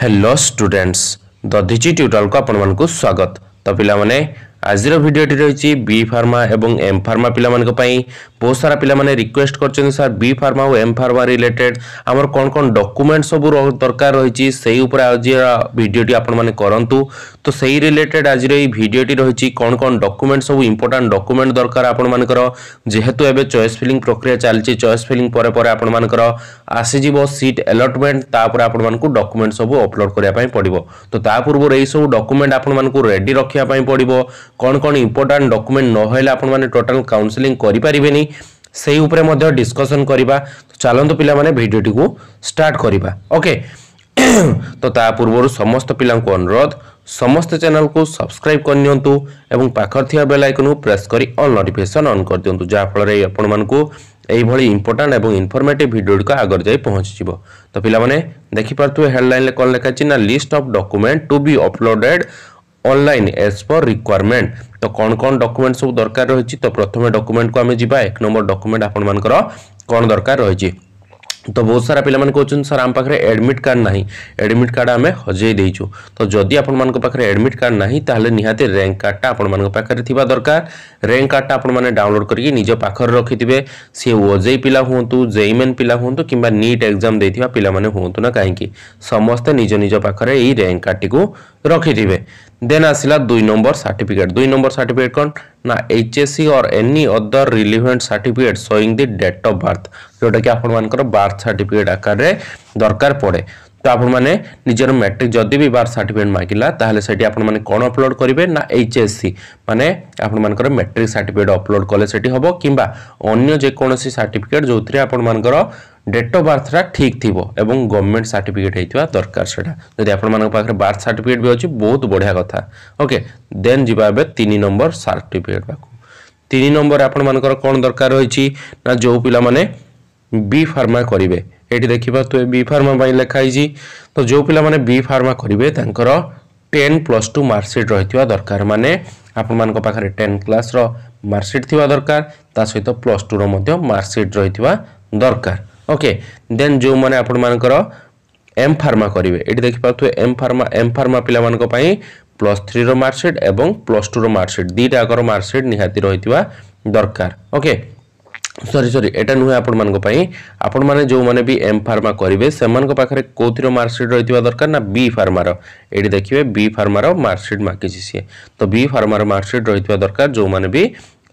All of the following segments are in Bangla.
हेलो स्टूडेंट्स द धिची ट्यूटोरियल को आपण स्वागत तो पाने আজির ভিডিওটি রয়েছে বি ফার্মা এবং এম ফার্মা পিলাମାନଙ୍କ ପାଇଁ ବହୁତ ସାରା ପିଲାମାନେ ରିକ୍ୱେଷ୍ଟ କରିଛନ୍ତି ସାର୍ ବି ଫାର୍ମା ଆଉ ଏମ୍ ଫାର୍ମା ରିଲେଟେଡ୍ ଆମର କ'ଣ କ'ଣ ଡକୁମେଣ୍ଟ ସବୁ ଦରକାର ରହିଛି ସେଇ ଉପରେ ଆଜିର ଭିଡ଼ିଓଟି ଆପଣମାନେ କରନ୍ତୁ ତ ସେଇ ରିଲେଟେଡ୍ ଆଜିର ଏଇ ଭିଡ଼ିଓଟି ରହିଛି କ'ଣ କ'ଣ ଡକୁମେଣ୍ଟ ସବୁ ଇମ୍ପୋର୍ଟାଣ୍ଟ ଡକୁମେଣ୍ଟ ଦରକାର ଆପଣମାନଙ୍କର ଯେହେତୁ ଏବେ ଚଏସ୍ ଫିଲିଂ ପ୍ରକ୍ରିୟା ଚାଲିଛି ଚଏସ୍ ଫିଲିଂ ପରେ ପରେ ଆପଣମାନଙ୍କର ଆସିଯିବ ସିଟ୍ ଆଲଟମେଣ୍ଟ ତାପରେ ଆପଣମାନଙ୍କୁ ଡକୁମେଣ୍ଟ ସବୁ ଅପଲୋଡ଼ କରିବା ପାଇଁ ପଡ଼ିବ ତ ତା ପୂର୍ବରୁ ଏଇସବୁ ଡକୁମେଣ୍ଟ ଆପଣମାନଙ୍କୁ ରେଡ଼ି ରଖିବା ପାଇଁ ପଡ଼ିବ କ'ଣ କ'ଣ ଇମ୍ପୋର୍ଟାଣ୍ଟ ଡକୁମେଣ୍ଟ ନହେଲେ ଆପଣମାନେ ଟୋଟାଲ୍ କାଉନସିଲିଂ କରିପାରିବେନି ସେଇ ଉପରେ ମଧ୍ୟ ଡିସ୍କସନ୍ କରିବା ଚାଲନ୍ତୁ ପିଲାମାନେ ଭିଡ଼ିଓଟିକୁ ଷ୍ଟାର୍ଟ କରିବା ଓକେ ତ ତା ପୂର୍ବରୁ ସମସ୍ତ ପିଲାଙ୍କୁ ଅନୁରୋଧ ସମସ୍ତ ଚ୍ୟାନେଲକୁ ସବସ୍କ୍ରାଇବ୍ କରିନିଅନ୍ତୁ ଏବଂ ପାଖରେ ଥିବା ବେଲ୍ ଆଇକନ୍କୁ ପ୍ରେସ୍ କରି ଅଲ୍ ନୋଟିଫିକେସନ୍ ଅନ୍ କରିଦିଅନ୍ତୁ ଯାହାଫଳରେ ଆପଣମାନଙ୍କୁ ଏଇଭଳି ଇମ୍ପୋର୍ଟାଣ୍ଟ ଏବଂ ଇନଫର୍ମେଟିଭ୍ ଭିଡ଼ିଓଗୁଡ଼ିକ ଆଗରେ ଯାଇ ପହଞ୍ଚିଯିବ ତ ପିଲାମାନେ ଦେଖିପାରୁଥିବେ ହେଡ଼ଲାଇନ୍ରେ କ'ଣ ଲେଖାଛି ନା list of document to be uploaded online as per requirement তো কোণ কোণ ডকুমেন্ট সব দরকার রয়েছে তো প্রথমে ডকুমেন্ট কু আমি যা এক নম্বর ডকুমেন্ট আপনার কোণ দরকার রয়েছে তো বহুত সারা পিলা কৌন স্যার আম পাখে এডমিট কার্ড না এডমিট কার্ড আমি হজাই দিয়েছু তো যদি আপনার পাখে এডমিট কার্ড না তাহলে নিহতি র্যাঙ্ক কার্ডটা আপনার পাখে থাকা দরকার র্যাঙ্ক কার্ডটা আপনার ডাউনলোড করি নিজ পাখে রক্ষিথে সি ওজেই পিলা হুঁতু জেইমেন পিলা হুঁতু কিংবা নিট এক্সাম দিয়ে পিলা হুঁতু না কী সমস্তে নিজ নিজ পাখে এই র্যাঙ্ক কার্ডটি ରଖିଥିବେ ଦେନ୍ ଆସିଲା ଦୁଇ ନମ୍ବର ସାର୍ଟିଫିକେଟ୍ ଦୁଇ ନମ୍ବର ସାର୍ଟିଫିକେଟ୍ କ'ଣ ନା H S C or any other relevant certificate showing the date of birth ଯେଉଁଟାକି ଆପଣମାନଙ୍କର ବାର୍ଥ ସାର୍ଟିଫିକେଟ୍ ଆକାରରେ ଦରକାର ପଡ଼େ ତ ଆପଣମାନେ ନିଜର ମ୍ୟାଟ୍ରିକ୍ ଯଦି ବି ବାର୍ଥ ସାର୍ଟିଫିକେଟ୍ ମାଗିଲା ତାହେଲେ ସେଠି ଆପଣମାନେ କ'ଣ ଅପଲୋଡ଼ କରିବେ ନା ଏଚ୍ ଏସ୍ ସି ମାନେ ଆପଣମାନଙ୍କର ମ୍ୟାଟ୍ରିକ୍ ସାର୍ଟିଫିକେଟ୍ ଅପଲୋଡ଼ କଲେ ସେଠି ହେବ କିମ୍ବା ଅନ୍ୟ ଯେକୌଣସି ସାର୍ଟିଫିକେଟ୍ ଯେଉଁଥିରେ ଆପଣମାନଙ୍କର ডেট অফ বার্থটা ঠিক থিব এবং গভর্নমেন্ট সার্টিফিকেট হইতিবা দরকার সেটা যদি আপনার পাখে বার্থ সার্টিফিকেট বি অছি বহুত বঢ়িয়া কথা ওকে দেন যা এবার তিন নম্বর সার্টিফিকেট পাখ তিন নম্বর আপনার কোণ দরকার রয়েছে না যে পিলা মানে বি ফার্মা করবে এটি দেখিপারে বি ফার্মা লেখা হয়েছি তো যে পিলা মানে বি ফার্মা করবে তাঁকর টেন প্লস টু মার্কসিট রয়েছে দরকার মানে আপনার পাখে টেন ক্লাসর মার্কসিট থাকা দরকার তা সহ প্লস টুর মার্কসিট রয়েছে দরকার ଓକେ ଦେନ୍ ଯେଉଁମାନେ ଆପଣମାନଙ୍କର ଏମ୍ ଫାର୍ମା କରିବେ ଏଠି ଦେଖିପାରୁଥିବେ ଏମ୍ ଫାର୍ମା ଏମ୍ ଫାର୍ମା ପିଲାମାନଙ୍କ ପାଇଁ ପ୍ଲସ୍ ଥ୍ରୀର ମାର୍କସିଟ୍ ଏବଂ ପ୍ଲସ୍ ଟୁର ମାର୍କସିଟ୍ ଦୁଇଟା ଆକର ମାର୍କସିଟ୍ ନିହାତି ରହିଥିବା ଦରକାର ଓକେ ସରି ସରି ଏଇଟା ନୁହେଁ ଆପଣମାନଙ୍କ ପାଇଁ ଆପଣମାନେ ଯେଉଁମାନେ ବି ଏମ୍ ଫାର୍ମା କରିବେ ସେମାନଙ୍କ ପାଖରେ କେଉଁଥିର ମାର୍କସିଟ୍ ରହିଥିବା ଦରକାର ନା ବି ଫାର୍ମାର ଏଠି ଦେଖିବେ ବି ଫାର୍ମାର ମାର୍କସିଟ୍ ମାଗିଛି ସିଏ ତ ବି ଫାର୍ମାର ମାର୍କସିଟ୍ ରହିଥିବା ଦରକାର ଯେଉଁମାନେ ବି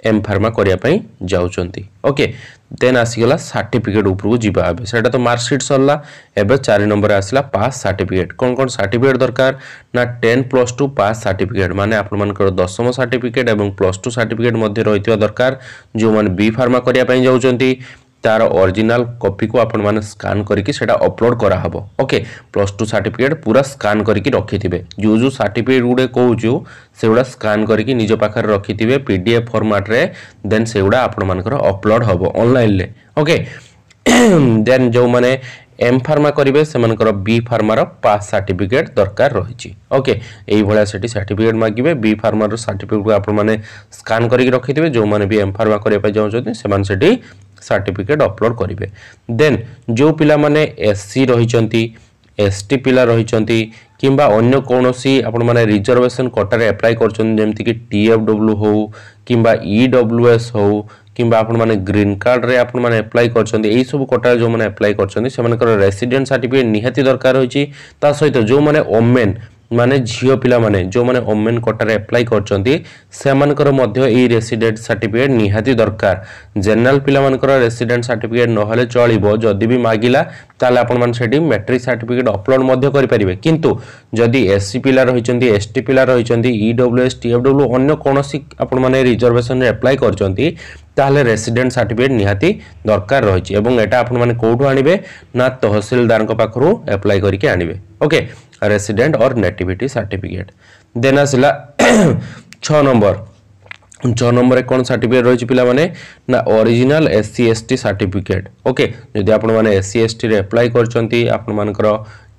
ଏମ୍ ଫାର୍ମା କରିବା ପାଇଁ ଯାଉଛନ୍ତି ଓକେ ଦେନ୍ ଆସିଗଲା ସାର୍ଟିଫିକେଟ୍ ଉପରକୁ ଯିବା ଏବେ ସେଇଟା ତ ମାର୍କସିଟ୍ ସରିଲା ଏବେ ଚାରି ନମ୍ବରରେ ଆସିଲା ପାସ୍ ସାର୍ଟିଫିକେଟ୍ କ'ଣ କ'ଣ ସାର୍ଟିଫିକେଟ୍ ଦରକାର ନା ten plus two pass certificate ମାନେ ଆପଣମାନଙ୍କର ଦଶମ ସାର୍ଟିଫିକେଟ୍ ଏବଂ ପ୍ଲସ୍ ଟୁ ସାର୍ଟିଫିକେଟ୍ ମଧ୍ୟ ରହିଥିବା ଦରକାର ଯେଉଁମାନେ ବି ଫାର୍ମା କରିବା ପାଇଁ ଯାଉଛନ୍ତି তার অরিজিনাল কপিକୁ ଆପଣମାନେ ସ୍କାନ୍ କରିକି ସେଇଟା ଅପଲୋଡ଼ କରାହେବ ଓକେ ପ୍ଲସ୍ ଟୁ ସାର୍ଟିଫିକେଟ୍ ପୁରା ସ୍କାନ୍ କରିକି ରଖିଥିବେ ଯେଉଁ ଯେଉଁ ସାର୍ଟିଫିକେଟ୍ ଗୁଡ଼େ କହୁଛୁ ସେଗୁଡ଼ା ସ୍କାନ୍ କରିକି ନିଜ ପାଖରେ ରଖିଥିବେ ପି ଡି ଏଫ୍ ଫର୍ମାଟ୍ରେ ଦେନ୍ ସେଗୁଡ଼ା ଆପଣମାନଙ୍କର ଅପଲୋଡ଼ ହେବ ଅନଲାଇନ୍ରେ ଓକେ ଦେନ୍ ଯେଉଁମାନେ এম ফার্মা করবে সেমানকর বি ফার্মার পাস সার্টিফিকেট দরকার রয়েছে ওকে এইভাবে সেটি সার্টিফিকেট মাগিবে বি ফার্মার সার্টিফিকেট আপনার স্কান করি রক্ষিথে যে এম ফার্মা করা চাহুন সে সেটি সার্টিফিকেট অপলোড করবে দেন যে পিলা মানে এসসি রয়েছে এসটি পিলা রয়েছে কিংবা অন্য কৌশি আপনার রিজর্ভেসন কোটার আপ্লাই করছেন যেমিকি টিএফডব্লু হো কিংবা ইডব্লুএস হো কিংবা আপনার গ্রিন কার্ডে আপনার এপ্লাই করছেন এইসব কোটায় যে এপ্লাই মানে করছেন সে রেসিডেন্ট সার্টিফিকেট নিহতি দরকার রয়েছে তা সহ যে ওমেন মানে ମାନେ ଝିଅ ପିଲାମାନେ ଯେଉଁମାନେ ଓମେନ୍ କୋଟାରେ ଆପ୍ଲାଏ କରିଛନ୍ତି ସେମାନଙ୍କର ମଧ୍ୟ ଏଇ ରେସିଡେଣ୍ଟ ସାର୍ଟିଫିକେଟ୍ ନିହାତି ଦରକାର ଜେନେରାଲ ପିଲାମାନଙ୍କର ରେସିଡେଣ୍ଟ ସାର୍ଟିଫିକେଟ୍ ନହେଲେ ଚଳିବ ଯଦି ବି ମାଗିଲା ତାହେଲେ ଆପଣମାନେ ସେଠି ମେଟ୍ରିକ ସାର୍ଟିଫିକେଟ୍ ଅପଲୋଡ଼ ମଧ୍ୟ କରିପାରିବେ କିନ୍ତୁ ଯଦି ଏସ୍ସି ପିଲା ରହିଛନ୍ତି ଏସ୍ଟି ପିଲା ରହିଛନ୍ତି ଇଡବ୍ଲ୍ୟୁଏସ୍ ଟିଏଫ୍ଡବ୍ଲ୍ୟୁ ଅନ୍ୟ କୌଣସି ଆପଣମାନେ ରିଜର୍ଭେସନରେ ଆପ୍ଲାଏ କରିଛନ୍ତି ତାହେଲେ ରେସିଡେଣ୍ଟ ସାର୍ଟିଫିକେଟ୍ ନିହାତି ଦରକାର ରହିଛି ଏବଂ ଏଇଟା ଆପଣମାନେ କେଉଁଠୁ ଆଣିବେ ନା ତହସିଲଦାରଙ୍କ ପାଖରୁ ଆପ୍ଲାଏ କରିକି ଆଣିବେ okay resident or nativity certificate then asila 6 number 6 নম্বরে কোন সার্টিফিকেট রয়েছে পিলা মানে না original SC ST certificate okay যদি আপন মানে এসসি এসটি রে অ্যাপ্লাই করছন্তি আপন মানকর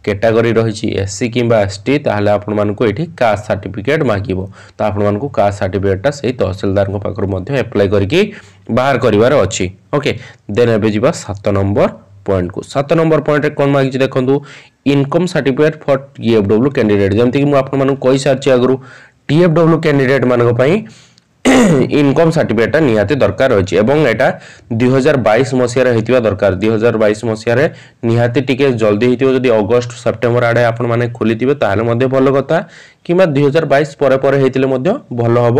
ক্যাটাগরি রয়েছে এসসি কিংবা এসটি তাহলে আপন মানকু এটি কাস্ট সার্টিফিকেট মাগিব তো আপন মানকু কাস্ট সার্টিফিকেটটা সেই তহসিলদারଙ୍କ পাখରୁ ମଧ୍ୟ অ্যাপ্লাই করিকি বাহার করিবার অছি ওকে দেন এবে যিবা 7 নম্বর পয়েন্টকু 7 নম্বর পয়েন্টে কোন মাগিছে দেখন্তু income certificate for TFW candidate ଯେମିତିକି ମୁଁ ଆପଣମାନଙ୍କୁ କହିସାରିଛି ଆଗରୁ ଟିଏଫ୍ଡବ୍ଲ୍ୟୁ କ୍ୟାଣ୍ଡିଡେଟ୍ ମାନଙ୍କ ପାଇଁ ইনকম সার্টিফিকেটটা নিহাতি দরকার রয়েছে এবং এটা দুই হাজার বাইশ মশিয়ার হয়ে দরকার দুই হাজার বাইশ মশিয়ার নিহাতি টিকে জলদি হয়ে যদি অগস্ট সেপ্টেম্বর আড়ে আপনার মানে খোলিথে তাহলে মধ্যে ভালো কথা কিংবা দুই হাজার বাইশ পরে পরে হয়েলে মধ্যে ভালো হব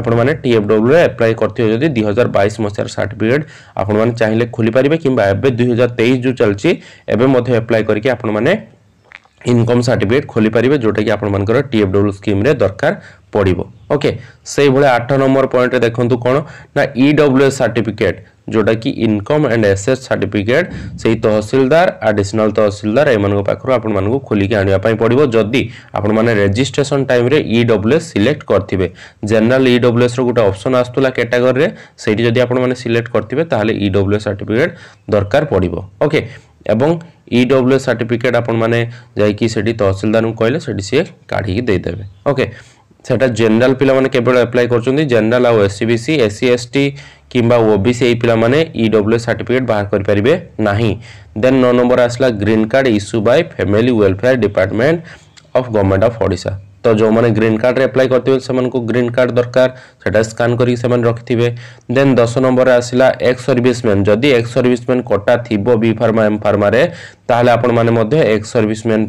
আপনার মানে টিএফডব্লুরে আপ্লাই করতে যদি দুই হাজার বাইশ মশিয়ার সার্টিফিকেট আপনার মানে চাইলে খোলিপারে কিংবা এবে দুই হাজার তেইশ যে চলছে এবে মধ্যে আপ্লাই করি আপনার ইনকম সার্টিফিকেট খোলিপারে যেটা কি আপনার টিএফডব্লু স্কিম্রে দরকার পড়িব ওকে সেইভাবে আঠ নম্বর পয়েন্টে দেখন্তু কোণ না ইডব্লুএস সার্টিফিকেট ଯେଉଁଟା କି ଇନକମ୍ ଆଣ୍ଡ ଏସେସ୍ ସାର୍ଟିଫିକେଟ୍ ସେଇ ତହସିଲଦାର ଆଡ଼ିସନାଲ୍ ତହସିଲଦାର ଏମାନଙ୍କ ପାଖରୁ ଆପଣମାନଙ୍କୁ ଖୋଲିକି ଆଣିବା ପାଇଁ ପଡ଼ିବ ଯଦି ଆପଣମାନେ ରେଜିଷ୍ଟ୍ରେସନ୍ ଟାଇମ୍ରେ ଇ ଡବ୍ଲ୍ୟୁ ଏସ୍ ସିଲେକ୍ଟ କରିଥିବେ ଜେନେରାଲ୍ ଇ ଡବ୍ଲ୍ୟୁ ଏସ୍ର ଗୋଟେ ଅପସନ୍ ଆସୁଥିଲା କାଟାଗୋରୀରେ ସେଇଠି ଯଦି ଆପଣମାନେ ସିଲେକ୍ଟ କରିଥିବେ ତାହେଲେ ଇ ଡବ୍ଲ୍ୟୁ ଏସ୍ ସାର୍ଟିଫିକେଟ୍ ଦରକାର ପଡ଼ିବ ଓକେ ଏବଂ ଇ ଡବ୍ଲ୍ୟୁ ଏସ୍ ସାର୍ଟିଫିକେଟ୍ ଆପଣମାନେ ଯାଇକି ସେଠି ତହସିଲଦାରଙ୍କୁ କହିଲେ ସେଠି ସିଏ କାଢ଼ିକି ଦେଇଦେବେ ଓକେ সেটা জেনারেল পিলামানে কেবল আপ্লাই করছেন জেনারেল আসিবিসি এসসি এসটি কিংবা ওবিসি এই পিলামানে ইডব্লুএস সার্টিফিকেট বাহার করে পারিবে না দেন ন নম্বর আসলা green card issue by family welfare department of government of Odisha তো जो मैंने ग्रीन कार्ड रे अप्लाई करते से ग्रीन कार्ड दरकार से स्कान कर रखिथे देन दस नंबर आसला एक्स सर्विसमैन जदि एक्स सर्विसमैन कोटा थी बी फार्मा एम फार्मा ताहले आपण मैंने एक्स सर्विसमैन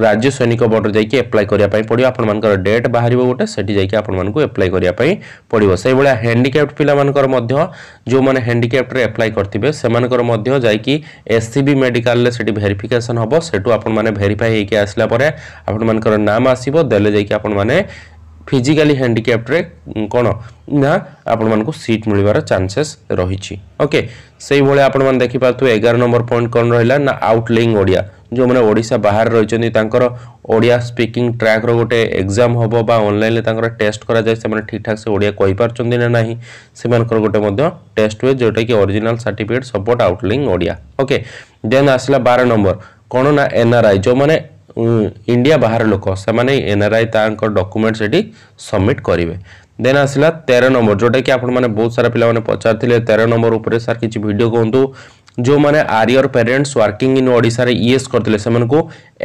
राज्य सैनिक बॉर्डर जाकि एप्लाय करने पड़ो आपर डेट बाहर गोटे से आपको एप्लाय करने पड़ो से भाया हैंडिक्याप्ट पाला जो मैंने हैंडिक्याप्टे एप्लाय करेंगे से जाकि एस सी बी मेडिकाल से भेरीफिकेसन हम से आपरीफाई भेरीफाई होसला आपर नाम आसो दे फिजिकाली हैंडिक्याप्टे कौन ना आपण सीट मिलवार चान्सेस रही ओके से भाया देखिपे एगार नंबर पॉइंट कौन रहा ना आउटलिंग ओडिया ଯେଉଁମାନେ ଓଡ଼ିଶା ବାହାରେ ରହିଛନ୍ତି ତାଙ୍କର ଓଡ଼ିଆ ସ୍ପିକିଂ ଟ୍ରାକ୍ର ଗୋଟେ ଏକ୍ଜାମ୍ ହେବ ବା ଅନଲାଇନ୍ରେ ତାଙ୍କର ଟେଷ୍ଟ କରାଯାଏ ସେମାନେ ଠିକ୍ଠାକ୍ ସେ ଓଡ଼ିଆ କହିପାରୁଛନ୍ତି ନା ନାହିଁ ସେମାନଙ୍କର ଗୋଟେ ମଧ୍ୟ ଟେଷ୍ଟ ହୁଏ ଯେଉଁଟାକି ଅରିଜିନାଲ୍ ସାର୍ଟିଫିକେଟ୍ ସପୋର୍ଟ ଆଉଟଲିଙ୍ଗ ଓଡ଼ିଆ ଓକେ ଦେନ୍ ଆସିଲା ବାର ନମ୍ବର କ'ଣ ନା ଏନ୍ଆର୍ଆଇ ଯେଉଁମାନେ ଇଣ୍ଡିଆ ବାହାର ଲୋକ ସେମାନେ ଏନ୍ଆର୍ଆଇ ତାଙ୍କ ଡକୁମେଣ୍ଟ ସେଠି ସବମିଟ୍ କରିବେ ଦେନ୍ ଆସିଲା ତେର ନମ୍ବର ଯେଉଁଟାକି ଆପଣମାନେ ବହୁତ ସାରା ପିଲାମାନେ ପଚାରିଥିଲେ ତେର ନମ୍ବର ଉପରେ ସାର୍ କିଛି ଭିଡ଼ିଓ କୁହନ୍ତୁ ଯେଉଁମାନେ ଆରିଅର ପେରେଣ୍ଟସ୍ ୱାର୍କିଂ ଇନ୍ ଓଡ଼ିଶାରେ ଇଏସ୍ କରିଥିଲେ ସେମାନଙ୍କୁ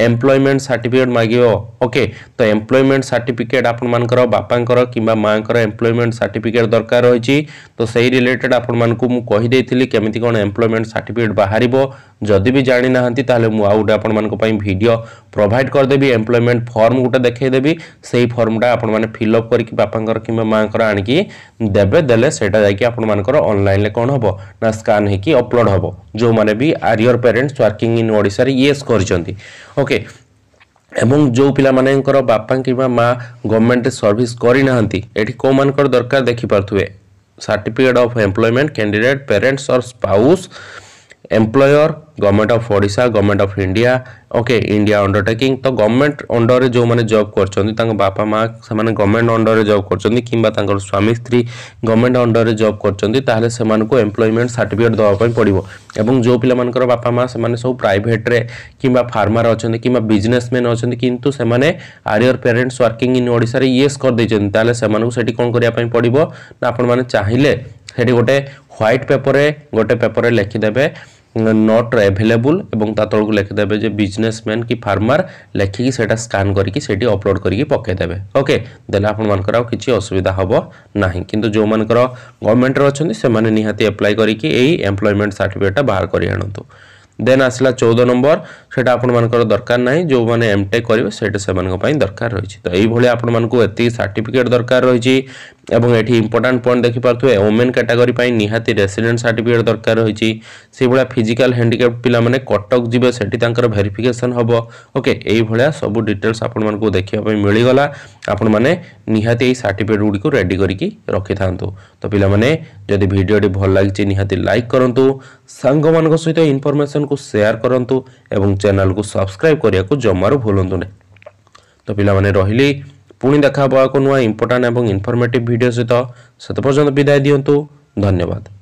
ଏମ୍ପ୍ଲୟମେଣ୍ଟ ସାର୍ଟିଫିକେଟ୍ ମାଗିବ ଓକେ ତ ଏମ୍ପ୍ଲୟମେଣ୍ଟ ସାର୍ଟିଫିକେଟ୍ ଆପଣମାନଙ୍କର ବାପାଙ୍କର କିମ୍ବା ମାଆଙ୍କର ଏମ୍ପ୍ଲୟମେଣ୍ଟ ସାର୍ଟିଫିକେଟ୍ ଦରକାର ରହିଛି ତ ସେଇ ରିଲେଟେଡ୍ ଆପଣମାନଙ୍କୁ ମୁଁ କହିଦେଇଥିଲି କେମିତି କ'ଣ ଏମ୍ପ୍ଲୟମେଣ୍ଟ ସାର୍ଟିଫିକେଟ୍ ବାହାରିବ ଯଦି ବି ଜାଣିନାହାନ୍ତି ତାହେଲେ ମୁଁ ଆଉ ଗୋଟେ ଆପଣମାନଙ୍କ ପାଇଁ ଭିଡ଼ିଓ ପ୍ରୋଭାଇଡ଼ କରିଦେବି ଏମ୍ପ୍ଲୟମେଣ୍ଟ ଫର୍ମ ଗୋଟେ ଦେଖାଇଦେବି ସେଇ ଫର୍ମଟା ଆପଣମାନେ ଫିଲ୍ଅପ୍ କରିକି ବାପାଙ୍କର କିମ୍ବା ମାଆଙ୍କର ଆଣିକି ଦେବେ ଦେଲେ ସେଇଟା ଯାଇକି ଆପଣମାନଙ୍କର ଅନଲାଇନ୍ରେ କ'ଣ ହେବ ନା ସ୍କାନ୍ ହେଇକି ଅପଲୋଡ଼ ହେବ ଯେଉଁମାନେ ବି ଆରିୟର ପ୍ୟାରେଣ୍ଟସ୍ ୱାର୍କିଂ ଇନ୍ ଓଡ଼ିଶାରେ ୟେସ୍ କରିଛନ୍ତି ଓକେ ଏବଂ ଯେଉଁ ପିଲାମାନଙ୍କର ବାପା କିମ୍ବା ମାଆ ଗଭର୍ଣ୍ଣମେଣ୍ଟ ସର୍ଭିସ୍ କରିନାହାନ୍ତି ଏଠି କେଉଁମାନଙ୍କର ଦରକାର ଦେଖିପାରୁଥିବେ certificate of employment candidate parents or spouse employer government of Odisha government of India okay India undertaking तो गवर्नमेंट अंडर जो मैंने जॉब कर बापा माँ से गवर्नमेंट अंडर जॉब कर कि स्वामी स्त्री गवर्नमेंट अंडर में जब कर एम्प्लयमेंट सार्टिफिकेट देवाई पड़ो और जो पिला बापा माँ से सब प्राइट्रे कि फार्मार अच्छा कि बिजनेसमैन अच्छा कितु से आरियर पेरेन्ट्स वर्किंग इन ओडार येस करदे से कौन करने पड़ो ना आपण चाहिए সেটি गोटे ह्वैट पेपर गोटे पेपर लिखिदेवे नट आभेलेबुल ता तौक लिखिदेवे जो बिजनेसमैन कि फार्मर लिखिकी से स्कान करके करके पकईदे ओके देने आपर आ कि असुविधा हम ना कि जो मर गवर्नमेंटर अच्छे से निहाती एप्लाय करके एम्प्लयमेंट सर्टिफिकेटा बाहर कर ଦେନ୍ ଆସିଲା ଚଉଦ ନମ୍ବର ସେଇଟା ଆପଣମାନଙ୍କର ଦରକାର ନାହିଁ ଯେଉଁମାନେ ଏମ୍ ଟେକ୍ କରିବେ ସେଇଟା ସେମାନଙ୍କ ପାଇଁ ଦରକାର ରହିଛି ତ ଏଇଭଳି ଆପଣମାନଙ୍କୁ ଏତିକି ସାର୍ଟିଫିକେଟ୍ ଦରକାର ରହିଛି ଏବଂ ଏଠି ଇମ୍ପୋର୍ଟାଣ୍ଟ ପଏଣ୍ଟ ଦେଖିପାରୁଥିବେ ଓମେନ୍ କାଟାଗୋରୀ ପାଇଁ ନିହାତି ରେସିଡେଣ୍ଟ ସାର୍ଟିଫିକେଟ୍ ଦରକାର ରହିଛି ସେଇଭଳିଆ ଫିଜିକାଲ୍ ହ୍ୟାଣ୍ଡିକ୍ୟାପ୍ ପିଲାମାନେ କଟକ ଯିବେ ସେଠି ତାଙ୍କର ଭେରିଫିକେସନ୍ ହେବ ଓକେ ଏଇଭଳିଆ ସବୁ ଡିଟେଲ୍ସ ଆପଣମାନଙ୍କୁ ଦେଖିବା ପାଇଁ ମିଳିଗଲା ଆପଣମାନେ ନିହାତି ଏଇ ସାର୍ଟିଫିକେଟ୍ ଗୁଡ଼ିକୁ ରେଡ଼ି କରିକି ରଖିଥାନ୍ତୁ ତ ପିଲାମାନେ ଯଦି ଭିଡ଼ିଓଟି ଭଲ ଲାଗିଛି ନିହାତି ଲାଇକ୍ କରନ୍ତୁ ସାଙ୍ଗମାନଙ୍କ ସହିତ ଇନଫର୍ମେସନ୍କୁ ସେୟାର କରନ୍ତୁ ଏବଂ ଚ୍ୟାନେଲକୁ ସବସ୍କ୍ରାଇବ୍ କରିବାକୁ ଜମାରୁ ଭୁଲନ୍ତୁ ନାହିଁ ତ ପିଲାମାନେ ରହିଲେ ପୁଣି ଦେଖା ହେବ ଏକ ନୂଆ ଇମ୍ପୋର୍ଟାଣ୍ଟ ଏବଂ ଇନଫର୍ମେଟିଭ୍ ଭିଡ଼ିଓ ସହିତ ସେତେ ପର୍ଯ୍ୟନ୍ତ ବିଦାୟ ଦିଅନ୍ତୁ ଧନ୍ୟବାଦ